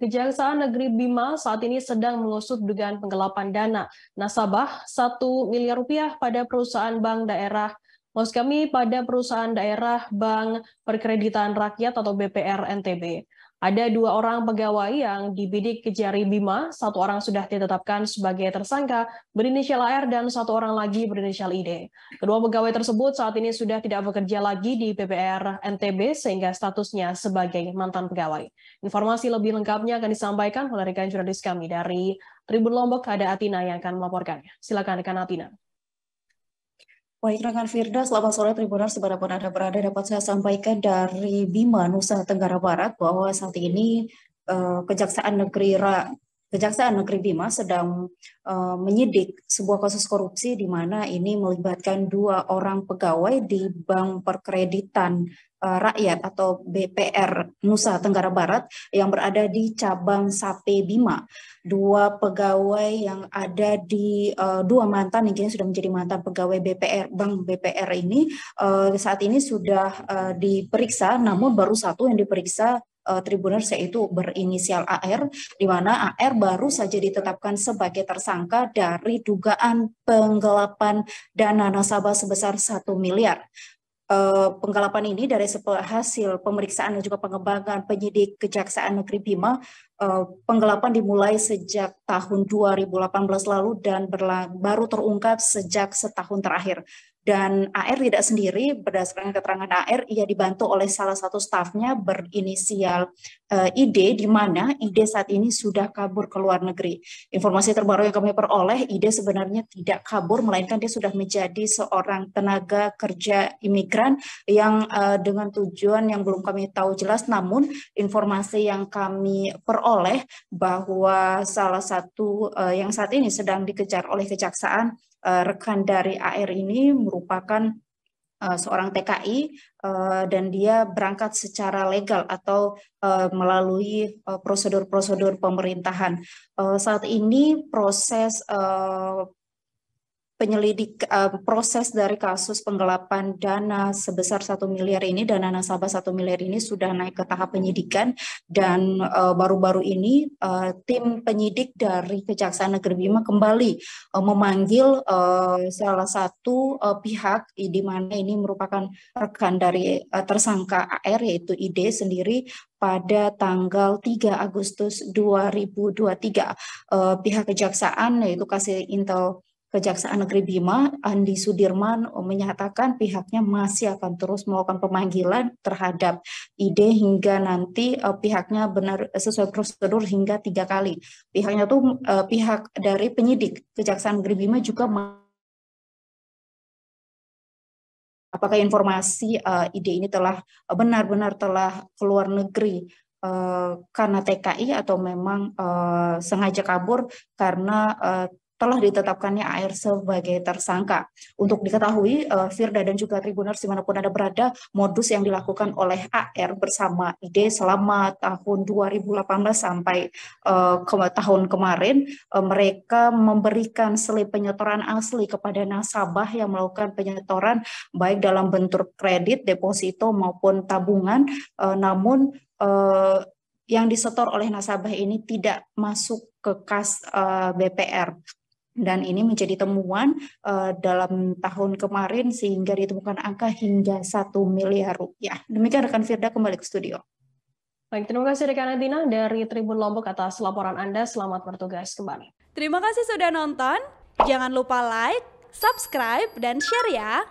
Kejaksaan Negeri Bima saat ini sedang mengusut dugaan penggelapan dana nasabah 1 miliar rupiah pada perusahaan bank daerah Mas kami pada perusahaan daerah Bank Perkreditan Rakyat atau BPR NTB. Ada dua orang pegawai yang dibidik kejari Bima, satu orang sudah ditetapkan sebagai tersangka berinisial AR dan satu orang lagi berinisial ID. Kedua pegawai tersebut saat ini sudah tidak bekerja lagi di PPR NTB sehingga statusnya sebagai mantan pegawai. Informasi lebih lengkapnya akan disampaikan oleh rekan jurnalis kami dari Tribun Lombok ada Atina yang akan melaporkannya. Silakan rekan Atina. Baik rekan Firda, selamat sore Tribuners pun Anda berada dapat saya sampaikan dari Bima Nusa Tenggara Barat bahwa saat ini eh, Kejaksaan Negeri Kejaksaan Negeri Bima sedang uh, menyidik sebuah kasus korupsi di mana ini melibatkan dua orang pegawai di Bank Perkreditan uh, Rakyat atau BPR Nusa Tenggara Barat yang berada di cabang Sape Bima. Dua pegawai yang ada di uh, dua mantan yang kini sudah menjadi mantan pegawai BPR Bank BPR ini uh, saat ini sudah uh, diperiksa namun baru satu yang diperiksa uh, Tribuners yaitu berinisial AR di mana AR baru saja ditetapkan sebagai tersangka dari dugaan penggelapan dana nasabah sebesar 1 miliar. Eh, penggelapan ini dari hasil pemeriksaan dan juga pengembangan penyidik Kejaksaan Negeri Bima, eh, penggelapan dimulai sejak tahun 2018 lalu dan baru terungkap sejak setahun terakhir. Dan AR tidak sendiri, berdasarkan keterangan AR, ia dibantu oleh salah satu stafnya berinisial uh, eh, ID, di mana ID saat ini sudah kabur ke luar negeri. Informasi terbaru yang kami peroleh, ID sebenarnya tidak kabur, melainkan dia sudah menjadi seorang tenaga kerja imigran yang uh, dengan tujuan yang belum kami tahu jelas, namun informasi yang kami peroleh bahwa salah satu uh, yang saat ini sedang dikejar oleh kejaksaan, rekan dari AR ini merupakan eh, seorang TKI eh, dan dia berangkat secara legal atau eh, melalui prosedur-prosedur pemerintahan. Saat ini proses penyelidik uh, proses dari kasus penggelapan dana sebesar satu miliar ini dana nasabah satu miliar ini sudah naik ke tahap penyidikan dan eh, baru-baru uh, ini uh, tim penyidik dari Kejaksaan Negeri Bima kembali uh, memanggil uh, salah satu uh, pihak di mana ini merupakan rekan dari uh, tersangka AR yaitu ID sendiri pada tanggal 3 Agustus 2023 uh, pihak kejaksaan yaitu kasih intel Kejaksaan Negeri Bima, Andi Sudirman eh, menyatakan pihaknya masih akan terus melakukan pemanggilan terhadap ide hingga nanti uh, pihaknya benar eh, sesuai prosedur hingga tiga kali. Pihaknya tuh uh, pihak dari penyidik Kejaksaan Negeri Bima juga apakah informasi uh, ide ini telah benar-benar telah keluar negeri uh, karena TKI atau memang uh, sengaja kabur karena uh, telah ditetapkannya AR sebagai tersangka. Untuk diketahui, eh, Firda dan juga Tribuner dimanapun ada berada, modus yang dilakukan oleh AR bersama ID selama tahun 2018 sampai eh, tahun kemarin, eh, mereka memberikan selip penyetoran asli kepada nasabah yang melakukan penyetoran baik dalam bentuk kredit, deposito maupun tabungan, namun yang disetor oleh nasabah ini tidak masuk ke kas BPR dan ini menjadi temuan uh, dalam tahun kemarin sehingga ditemukan angka hingga 1 miliar rupiah. Demikian rekan Firda kembali ke studio. Baik, terima kasih rekan Adina dari Tribun Lombok atas laporan Anda. Selamat bertugas kembali. Terima kasih sudah nonton. Jangan lupa like, subscribe, dan share ya.